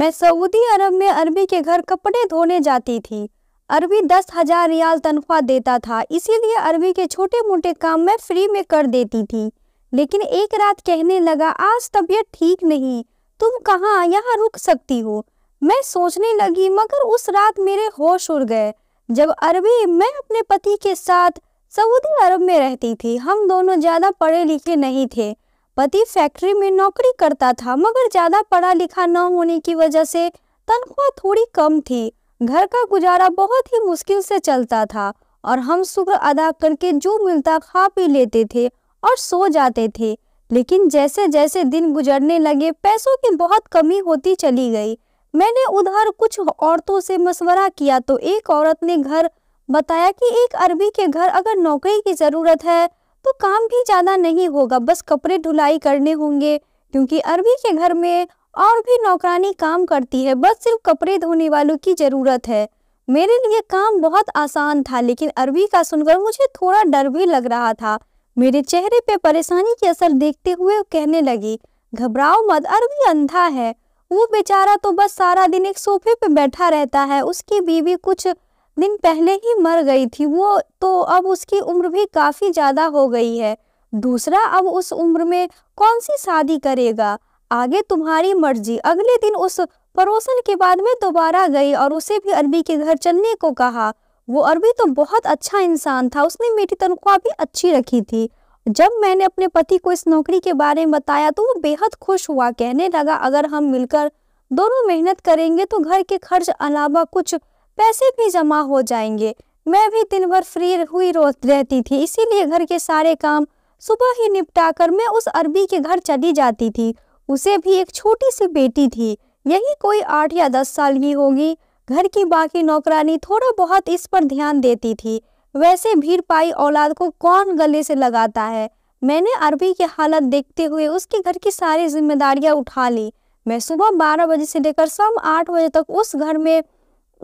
मैं सऊदी अरब में अरबी के घर कपड़े धोने जाती थी अरबी दस हजार रियाल तनख्वाह देता था इसीलिए अरबी के छोटे मोटे काम मैं फ्री में कर देती थी लेकिन एक रात कहने लगा आज तबीयत ठीक नहीं तुम कहाँ यहाँ रुक सकती हो मैं सोचने लगी मगर उस रात मेरे होश उड़ गए जब अरबी मैं अपने पति के साथ सऊदी अरब में रहती थी हम दोनों ज़्यादा पढ़े लिखे नहीं थे पति फैक्ट्री में नौकरी करता था मगर ज्यादा पढ़ा लिखा न होने की वजह से तनख्वाह थोड़ी कम थी घर का गुजारा बहुत ही मुश्किल से चलता था और हम शुक्र अदा करके जो मिलता खा पी लेते थे और सो जाते थे लेकिन जैसे जैसे दिन गुजरने लगे पैसों की बहुत कमी होती चली गई मैंने उधर कुछ औरतों से मशवरा किया तो एक औरत ने घर बताया कि एक अरबी के घर अगर नौकरी की ज़रूरत है तो काम भी ज़्यादा नहीं होगा बस कपड़े धुलाई करने होंगे क्योंकि अरबी के घर में और भी नौकरानी काम करती है बस सिर्फ कपड़े धोने वालों की ज़रूरत है मेरे लिए काम बहुत आसान था लेकिन अरबी का सुनकर मुझे थोड़ा डर भी लग रहा था मेरे चेहरे पे परेशानी के असर देखते हुए कहने लगी घबराओ मत अरबी अंधा है वो बेचारा तो बस सारा दिन एक सोफे पे बैठा रहता है उसकी बीवी कुछ दिन पहले ही मर गई थी वो तो अब उसकी उम्र भी काफ़ी ज़्यादा हो गई है दूसरा अब उस उम्र में कौन सी शादी करेगा आगे तुम्हारी मर्जी अगले दिन उस परोसन के बाद में दोबारा गई और उसे भी अरबी के घर चलने को कहा वो अरबी तो बहुत अच्छा इंसान था उसने मेरी तनख्वाह भी अच्छी रखी थी जब मैंने अपने पति को इस नौकरी के बारे में बताया तो वो बेहद खुश हुआ कहने लगा अगर हम मिलकर दोनों मेहनत करेंगे तो घर के खर्च अलावा कुछ पैसे भी जमा हो जाएंगे मैं भी दिन भर फ्री हुई रोज रहती थी इसीलिए घर के सारे काम सुबह ही निपटाकर मैं उस अरबी के घर चली जाती थी उसे भी एक छोटी सी बेटी थी यही कोई आठ या दस साल की होगी घर की बाकी नौकरानी थोड़ा बहुत इस पर ध्यान देती थी वैसे भीड़ पाई औलाद को कौन गले से लगाता है मैंने अरबी की हालत देखते हुए उसके घर की सारी जिम्मेदारियां उठा ली मैं सुबह बारह बजे से लेकर शाम आठ बजे तक उस घर में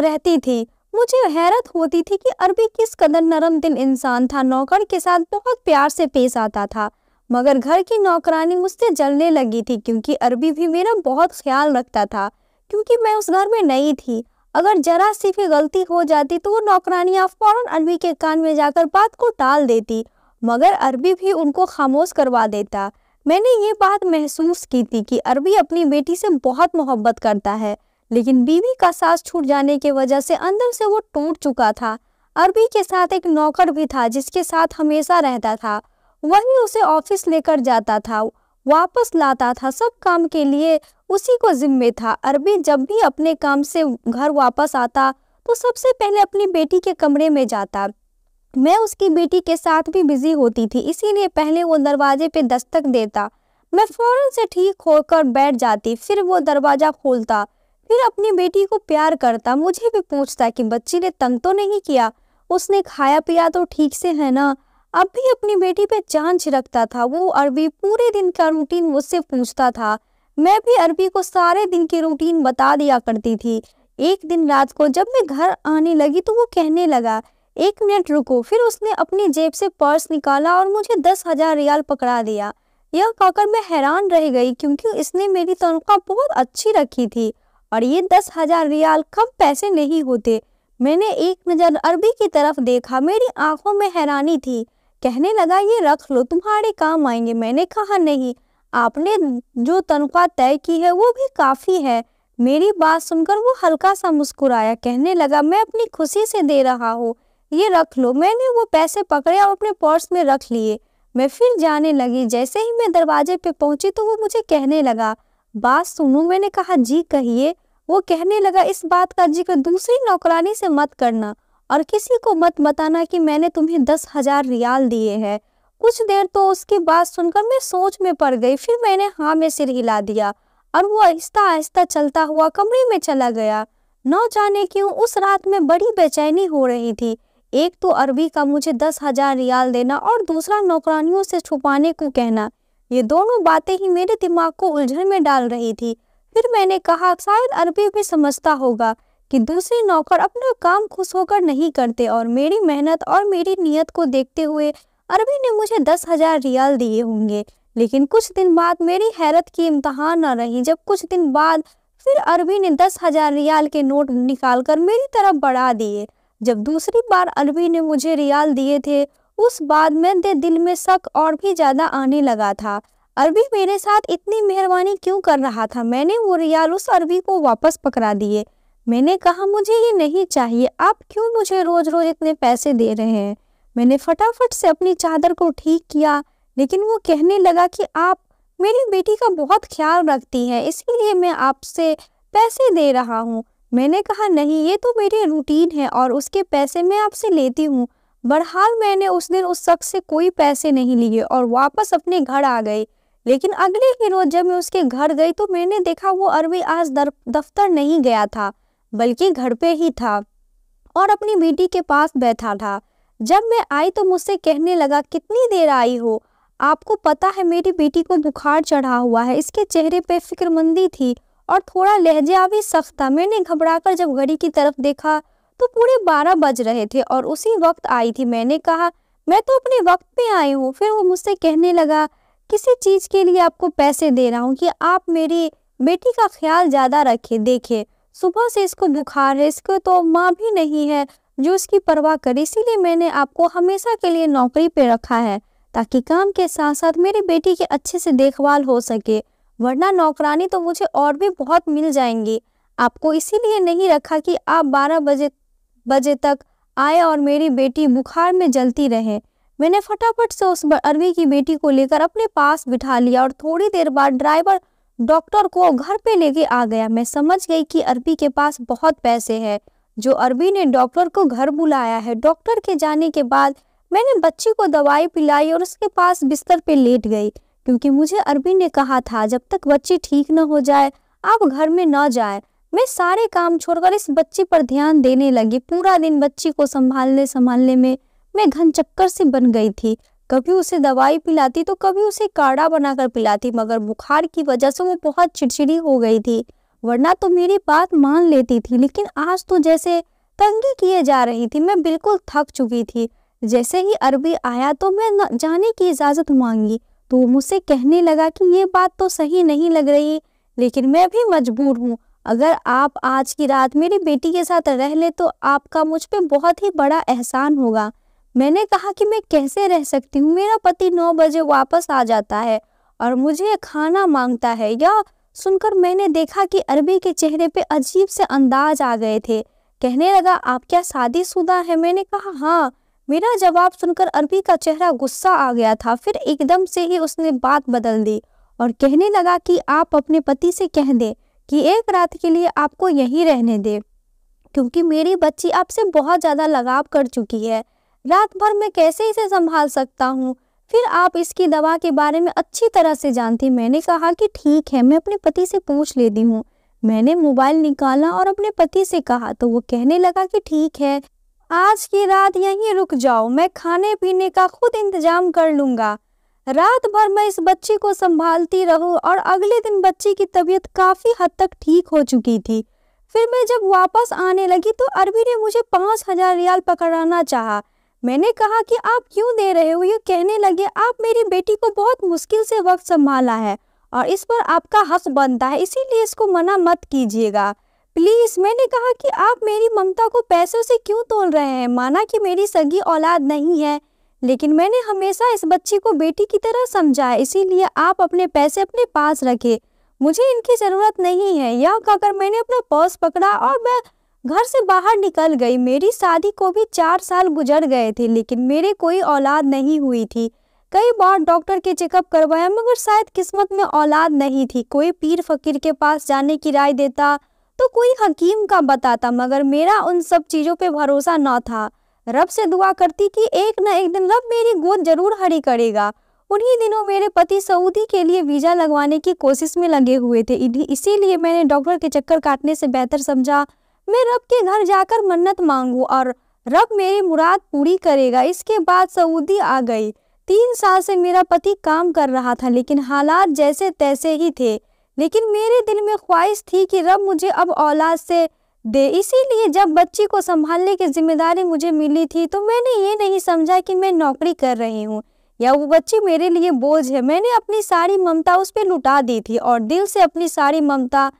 रहती थी मुझे हैरत होती थी कि अरबी किस कदर नरम दिल इंसान था नौकर के साथ बहुत प्यार से पेश आता था मगर घर की नौकरानी मुझसे जलने लगी थी क्योंकि अरबी भी मेरा बहुत ख्याल रखता था क्योंकि मैं उस घर में नई थी अगर जरा सी भी गलती हो जाती तो वो आप फौरन अरबी के कान में जाकर बात को टाल देती मगर अरबी भी उनको खामोश करवा देता मैंने ये बात महसूस की थी कि अरबी अपनी बेटी से बहुत मोहब्बत करता है लेकिन बीवी का सास छूट जाने की वजह से अंदर से वो टूट चुका था अरबी के साथ एक नौकर भी था जिसके साथ हमेशा रहता था वही उसे ऑफिस लेकर जाता था वापस लाता था सब काम के लिए उसी को जिम्मे था अरबी जब भी अपने काम से घर वापस आता तो सबसे पहले अपनी बेटी के कमरे में जाता मैं उसकी बेटी के साथ भी बिजी होती थी इसीलिए पहले वो दरवाजे पे दस्तक देता मैं फ़ौरन से ठीक होकर बैठ जाती फिर वो दरवाज़ा खोलता फिर अपनी बेटी को प्यार करता मुझे भी पूछता कि बच्ची ने तंग तो नहीं किया उसने खाया पिया तो ठीक से है ना अब भी अपनी बेटी पे जान छिड़कता था वो अरबी पूरे दिन का रूटीन मुझसे पूछता था मैं भी अरबी को सारे दिन की रूटीन बता दिया करती थी एक दिन रात को जब मैं घर आने लगी तो वो कहने लगा एक मिनट रुको फिर उसने अपनी जेब से पर्स निकाला और मुझे दस हजार रियाल पकड़ा दिया यह कहकर मैं हैरान रह गई क्योंकि इसने मेरी तनख्वाह बहुत अच्छी रखी थी और ये दस हजार रियाल कम पैसे नहीं होते मैंने एक नज़र अरबी की तरफ देखा मेरी आंखों में हैरानी थी कहने लगा ये रख लो तुम्हारे काम आएंगे मैंने कहा नहीं आपने जो तनख्वाह तय की है वो भी काफ़ी है मेरी बात सुनकर वो हल्का सा मुस्कुराया कहने लगा मैं अपनी खुशी से दे रहा हूँ ये रख लो मैंने वो पैसे पकड़े और अपने पर्स में रख लिए मैं फिर जाने लगी जैसे ही मैं दरवाजे पे पहुंची तो वो मुझे कहने लगा बात सुनो मैंने कहा जी कहिए वो कहने लगा इस बात का जिक्र दूसरी नौकरानी से मत करना और किसी को मत बताना कि मैंने तुम्हें दस हजार रियाल दिए हैं कुछ देर तो उसकी बात सुनकर मैं सोच में पड़ गई फिर मैंने हाँ में सिर हिला दिया और वो आहिस्ता आहिस्ता चलता हुआ कमरे में चला गया न जाने क्यों उस रात में बड़ी बेचैनी हो रही थी एक तो अरबी का मुझे दस हजार रियाल देना और दूसरा नौकरानियों से छुपाने को कहना ये दोनों बातें ही मेरे दिमाग को उलझन में डाल रही थी फिर मैंने कहा शायद अरबी भी समझता होगा कि दूसरे नौकर अपना काम खुश होकर नहीं करते और मेरी मेहनत और मेरी नीयत को देखते हुए अरबी ने मुझे दस हजार रियाल दिए होंगे लेकिन कुछ दिन बाद मेरी हैरत की इम्तहान न रही जब कुछ दिन बाद फिर अरबी ने दस हजार रियाल के नोट निकालकर मेरी तरफ बढ़ा दिए जब दूसरी बार अरबी ने मुझे रियाल दिए थे उस बाद मेरे दिल में शक और भी ज़्यादा आने लगा था अरबी मेरे साथ इतनी मेहरबानी क्यों कर रहा था मैंने वो रियाल उस अरबी को वापस पकड़ा दिए मैंने कहा मुझे ये नहीं चाहिए आप क्यों मुझे रोज रोज इतने पैसे दे रहे हैं मैंने फटाफट से अपनी चादर को ठीक किया लेकिन वो कहने लगा कि आप मेरी बेटी का बहुत ख्याल रखती हैं इसीलिए मैं आपसे पैसे दे रहा हूँ मैंने कहा नहीं ये तो मेरी रूटीन है और उसके पैसे मैं आपसे लेती हूँ बहरहाल मैंने उस दिन उस शख्स से कोई पैसे नहीं लिए और वापस अपने घर आ गई लेकिन अगले ही रोज जब मैं उसके घर गई तो मैंने देखा वो अरवी आज दफ्तर नहीं गया था बल्कि घर पे ही था और अपनी बेटी के पास बैठा था जब मैं आई तो मुझसे कहने लगा कितनी देर आई हो आपको पता है मेरी बेटी को बुखार चढ़ा हुआ है इसके चेहरे पे फिक्रमंदी थी और थोड़ा लहजा भी सख्त था मैंने घबराकर जब घड़ी की तरफ देखा तो पूरे बारह बज रहे थे और उसी वक्त आई थी मैंने कहा मैं तो अपने वक्त पे आई हूँ फिर वो मुझसे कहने लगा किसी चीज़ के लिए आपको पैसे दे रहा हूँ कि आप मेरी बेटी का ख्याल ज़्यादा रखें देखें सुबह से इसको बुखार है इसको तो माँ भी नहीं है जो इसकी परवाह करे इसीलिए मैंने आपको हमेशा के लिए नौकरी पे रखा है ताकि काम के साथ साथ मेरी बेटी के अच्छे से देखभाल हो सके वरना नौकरानी तो मुझे और भी बहुत मिल जाएंगी आपको इसीलिए नहीं रखा कि आप 12 बजे बजे तक आए और मेरी बेटी बुखार में जलती रहे मैंने फटाफट से उस अरवी की बेटी को लेकर अपने पास बिठा लिया और थोड़ी देर बाद ड्राइवर डॉक्टर को घर पे लेके आ गया मैं समझ गई कि अरबी के पास बहुत पैसे हैं जो अरबी ने डॉक्टर को घर बुलाया है डॉक्टर के जाने के बाद मैंने बच्ची को दवाई पिलाई और उसके पास बिस्तर पे लेट गई क्योंकि मुझे अरबी ने कहा था जब तक बच्ची ठीक न हो जाए आप घर में न जाए मैं सारे काम छोड़कर इस बच्ची पर ध्यान देने लगी पूरा दिन बच्ची को संभालने संभालने में में घन चक्कर से बन गई थी कभी उसे दवाई पिलाती तो कभी उसे काढ़ा बनाकर पिलाती मगर बुखार की वजह से वो बहुत चिड़चिड़ी हो गई थी वरना तो मेरी बात मान लेती थी लेकिन आज तो जैसे तंगी किए जा रही थी मैं बिल्कुल थक चुकी थी जैसे ही अरबी आया तो मैं जाने की इजाज़त मांगी तो मुझसे कहने लगा कि ये बात तो सही नहीं लग रही लेकिन मैं भी मजबूर हूँ अगर आप आज की रात मेरी बेटी के साथ रह ले तो आपका मुझ पर बहुत ही बड़ा एहसान होगा मैंने कहा कि मैं कैसे रह सकती हूँ मेरा पति नौ बजे वापस आ जाता है और मुझे खाना मांगता है या सुनकर मैंने देखा कि अरबी के चेहरे पे अजीब से अंदाज आ गए थे कहने लगा आप क्या शादीशुदा है मैंने कहा हाँ मेरा जवाब सुनकर अरबी का चेहरा गुस्सा आ गया था फिर एकदम से ही उसने बात बदल दी और कहने लगा कि आप अपने पति से कह दे कि एक रात के लिए आपको यही रहने दे क्योंकि मेरी बच्ची आपसे बहुत ज़्यादा लगाव कर चुकी है रात भर मैं कैसे इसे संभाल सकता हूँ फिर आप इसकी दवा के बारे में अच्छी तरह से जानती मैंने कहा कि ठीक है मैं अपने पति से पूछ लेती हूँ मैंने मोबाइल निकाला और अपने पति से कहा तो वो कहने लगा कि ठीक है आज की रात यहीं रुक जाओ मैं खाने पीने का खुद इंतजाम कर लूँगा रात भर मैं इस बच्ची को संभालती रहूँ और अगले दिन बच्ची की तबीयत काफ़ी हद तक ठीक हो चुकी थी फिर मैं जब वापस आने लगी तो अरबी ने मुझे पाँच हज़ार रियाल पकड़ाना चाहा मैंने कहा कि आप क्यों दे रहे हो ये कहने लगे आप मेरी बेटी को बहुत मुश्किल से वक्त संभाला है और इस पर आपका हक बनता है इसीलिए इसको मना मत कीजिएगा प्लीज़ मैंने कहा कि आप मेरी ममता को पैसों से क्यों तोल रहे हैं माना कि मेरी सगी औलाद नहीं है लेकिन मैंने हमेशा इस बच्ची को बेटी की तरह समझा इसीलिए आप अपने पैसे अपने पास रखे मुझे इनकी ज़रूरत नहीं है यह कहकर मैंने अपना पर्स पकड़ा और मैं घर से बाहर निकल गई मेरी शादी को भी चार साल गुजर गए थे लेकिन मेरे कोई औलाद नहीं हुई थी कई बार डॉक्टर के चेकअप करवाया मगर शायद किस्मत में औलाद नहीं थी कोई पीर फकीर के पास जाने की राय देता तो कोई हकीम का बताता मगर मेरा उन सब चीज़ों पे भरोसा न था रब से दुआ करती कि एक न एक दिन रब मेरी गोद जरूर हरी करेगा उन्हीं दिनों मेरे पति सऊदी के लिए वीज़ा लगवाने की कोशिश में लगे हुए थे इसीलिए मैंने डॉक्टर के चक्कर काटने से बेहतर समझा मैं रब के घर जाकर मन्नत मांगू और रब मेरी मुराद पूरी करेगा इसके बाद सऊदी आ गई तीन साल से मेरा पति काम कर रहा था लेकिन हालात जैसे तैसे ही थे लेकिन मेरे दिल में ख्वाहिश थी कि रब मुझे अब औलाद से दे इसीलिए जब बच्ची को संभालने की जिम्मेदारी मुझे मिली थी तो मैंने ये नहीं समझा कि मैं नौकरी कर रही हूँ या वो बच्ची मेरे लिए बोझ है मैंने अपनी सारी ममता उस पर लुटा दी थी और दिल से अपनी सारी ममता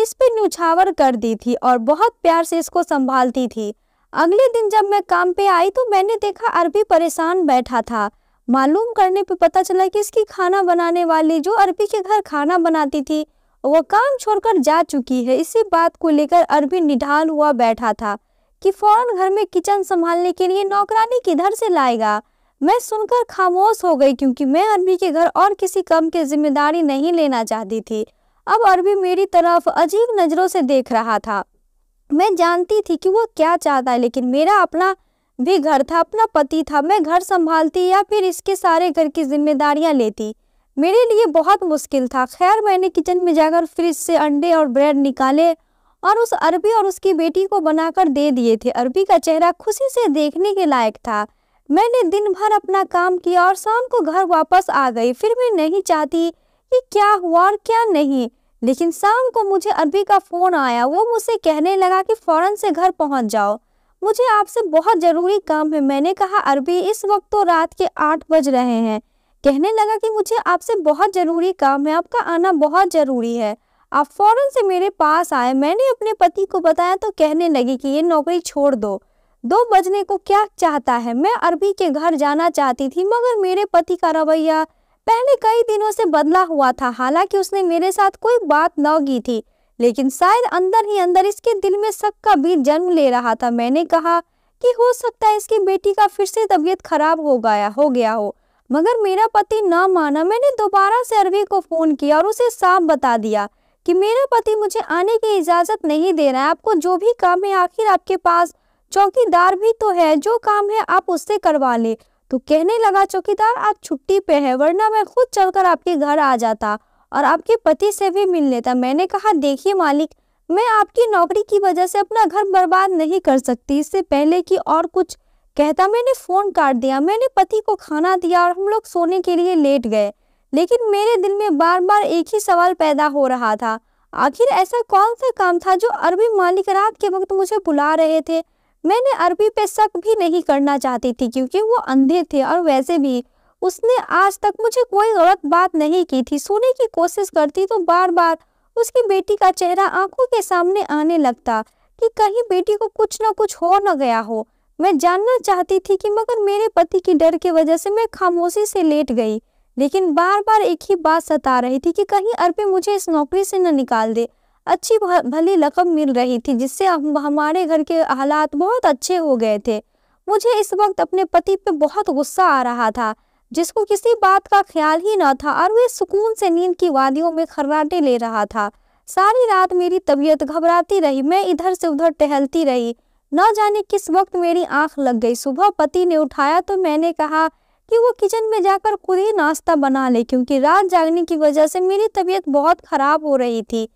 इस पर न्यूछावर कर दी थी और बहुत प्यार से इसको संभालती थी अगले दिन जब मैं काम पे आई तो मैंने देखा अरबी परेशान बैठा था मालूम करने पे पता चला कि इसकी खाना बनाने वाली जो अरबी के घर खाना बनाती थी वो काम छोड़कर जा चुकी है इसी बात को लेकर अरबी निढाल हुआ बैठा था कि फौरन घर में किचन संभालने के लिए नौकरानी किधर से लाएगा मैं सुनकर खामोश हो गई क्योंकि मैं अरबी के घर और किसी काम की जिम्मेदारी नहीं लेना चाहती थी अब अरबी मेरी तरफ अजीब नज़रों से देख रहा था मैं जानती थी कि वो क्या चाहता है लेकिन मेरा अपना भी घर था अपना पति था मैं घर संभालती या फिर इसके सारे घर की जिम्मेदारियां लेती मेरे लिए बहुत मुश्किल था खैर मैंने किचन में जाकर फ्रिज से अंडे और ब्रेड निकाले और उस अरबी और उसकी बेटी को बनाकर दे दिए थे अरबी का चेहरा खुशी से देखने के लायक था मैंने दिन भर अपना काम किया और शाम को घर वापस आ गई फिर मैं नहीं चाहती कि क्या हुआ और क्या नहीं लेकिन शाम को मुझे अरबी का फ़ोन आया वो मुझसे कहने लगा कि फ़ौरन से घर पहुंच जाओ मुझे आपसे बहुत ज़रूरी काम है मैंने कहा अरबी इस वक्त तो रात के आठ बज रहे हैं कहने लगा कि मुझे आपसे बहुत ज़रूरी काम है आपका आना बहुत ज़रूरी है आप फ़ौरन से मेरे पास आए मैंने अपने पति को बताया तो कहने लगी कि ये नौकरी छोड़ दो दो बजने को क्या चाहता है मैं अरबी के घर जाना चाहती थी मगर मेरे पति का रवैया पहले कई दिनों से बदला हुआ था हालांकि उसने मेरे साथ कोई बात न की थी लेकिन शायद अंदर ही अंदर इसके दिल में शक का बीज जन्म ले रहा था मैंने कहा कि हो सकता है इसकी बेटी का फिर से तबीयत खराब हो गया हो गया हो मगर मेरा पति ना माना मैंने दोबारा से अरवी को फ़ोन किया और उसे साफ बता दिया कि मेरा पति मुझे आने की इजाज़त नहीं दे रहा है आपको जो भी काम है आखिर आपके पास चौकीदार भी तो है जो काम है आप उससे करवा लें तो कहने लगा चौकीदार आप छुट्टी पे हैं वरना मैं खुद चलकर आपके घर आ जाता और आपके पति से भी मिल लेता मैंने कहा देखिए मालिक मैं आपकी नौकरी की वजह से अपना घर बर्बाद नहीं कर सकती इससे पहले कि और कुछ कहता मैंने फ़ोन काट दिया मैंने पति को खाना दिया और हम लोग सोने के लिए लेट गए लेकिन मेरे दिल में बार बार एक ही सवाल पैदा हो रहा था आखिर ऐसा कौन सा काम था जो अरबी मालिक रात के वक्त मुझे बुला रहे थे मैंने अरबी पे शक भी नहीं करना चाहती थी क्योंकि वो अंधे थे और वैसे भी उसने आज तक मुझे कोई गलत बात नहीं की थी सोने की कोशिश करती तो बार बार उसकी बेटी का चेहरा आंखों के सामने आने लगता कि कहीं बेटी को कुछ ना कुछ हो न गया हो मैं जानना चाहती थी कि मगर मेरे पति की डर की वजह से मैं खामोशी से लेट गई लेकिन बार बार एक ही बात सता रही थी कि कहीं अरबी मुझे इस नौकरी से न निकाल दे अच्छी भली रकम मिल रही थी जिससे हमारे घर के हालात बहुत अच्छे हो गए थे मुझे इस वक्त अपने पति पे बहुत गुस्सा आ रहा था जिसको किसी बात का ख्याल ही न था और वह सुकून से नींद की वादियों में खर्राटे ले रहा था सारी रात मेरी तबीयत घबराती रही मैं इधर से उधर टहलती रही न जाने किस वक्त मेरी आंख लग गई सुबह पति ने उठाया तो मैंने कहा कि वो किचन में जाकर खुद ही नाश्ता बना ले क्योंकि रात जागने की वजह से मेरी तबीयत बहुत खराब हो रही थी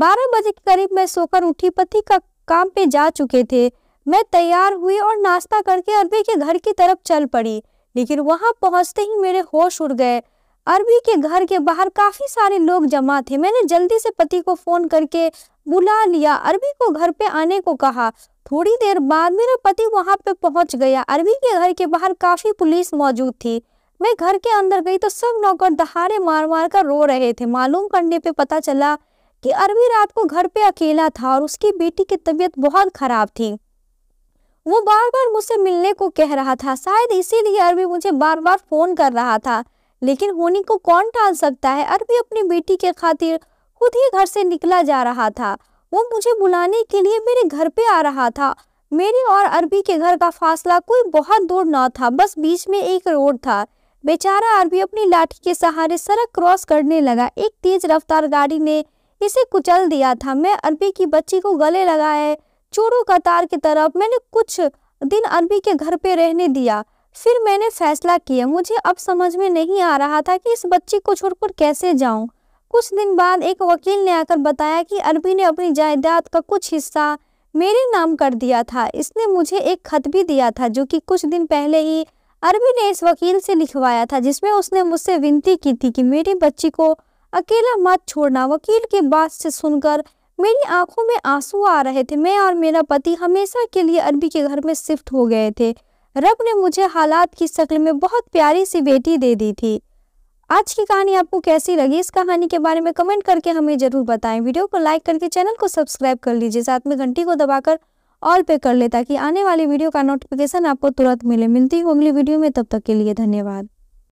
बारह बजे के करीब मैं सोकर उठी पति का काम पे जा चुके थे मैं तैयार हुई और नाश्ता करके अरबी के घर की तरफ चल पड़ी लेकिन वहां पहुंचते ही मेरे होश उड़ गए अरबी के घर के बाहर काफी सारे लोग जमा थे मैंने जल्दी से पति को फोन करके बुला लिया अरबी को घर पे आने को कहा थोड़ी देर बाद मेरा पति वहां पे पहुंच गया अरबी के घर के बाहर काफी पुलिस मौजूद थी मैं घर के अंदर गई तो सब नौकर दहाड़े मार मार कर रो रहे थे मालूम करने पे पता चला कि अरबी रात को घर पे अकेला था और उसकी बेटी की तबीयत बहुत ख़राब थी वो बार बार मुझसे मिलने को कह रहा था शायद इसीलिए अरबी मुझे बार बार फ़ोन कर रहा था लेकिन होनी को कौन टाल सकता है अरबी अपनी बेटी के खातिर खुद ही घर से निकला जा रहा था वो मुझे बुलाने के लिए मेरे घर पे आ रहा था मेरी और अरबी के घर का फासला कोई बहुत दूर ना था बस बीच में एक रोड था बेचारा अरबी अपनी लाठी के सहारे सड़क क्रॉस करने लगा एक तेज रफ्तार गाड़ी ने इसे कुचल दिया था मैं अरबी की बच्ची को गले लगाए चोरों का तार की तरफ मैंने कुछ दिन अरबी के घर पे रहने दिया फिर मैंने फैसला किया मुझे अब समझ में नहीं आ रहा था कि इस बच्ची को छोड़कर कैसे जाऊं कुछ दिन बाद एक वकील ने आकर बताया कि अरबी ने अपनी जायदाद का कुछ हिस्सा मेरे नाम कर दिया था इसने मुझे एक खत भी दिया था जो कि कुछ दिन पहले ही अरबी ने इस वकील से लिखवाया था जिसमें उसने मुझसे विनती की थी कि मेरी बच्ची को अकेला मत छोड़ना वकील की बात से सुनकर मेरी आंखों में आंसू आ रहे थे मैं और मेरा पति हमेशा के लिए अरबी के घर में शिफ्ट हो गए थे रब ने मुझे हालात की शक्ल में बहुत प्यारी सी बेटी दे दी थी आज की कहानी आपको कैसी लगी इस कहानी के बारे में कमेंट करके हमें ज़रूर बताएं वीडियो को लाइक करके चैनल को सब्सक्राइब कर लीजिए साथ में घंटी को दबाकर ऑल पे कर ले ताकि आने वाली वीडियो का नोटिफिकेशन आपको तुरंत मिले मिलती हो अगली वीडियो में तब तक के लिए धन्यवाद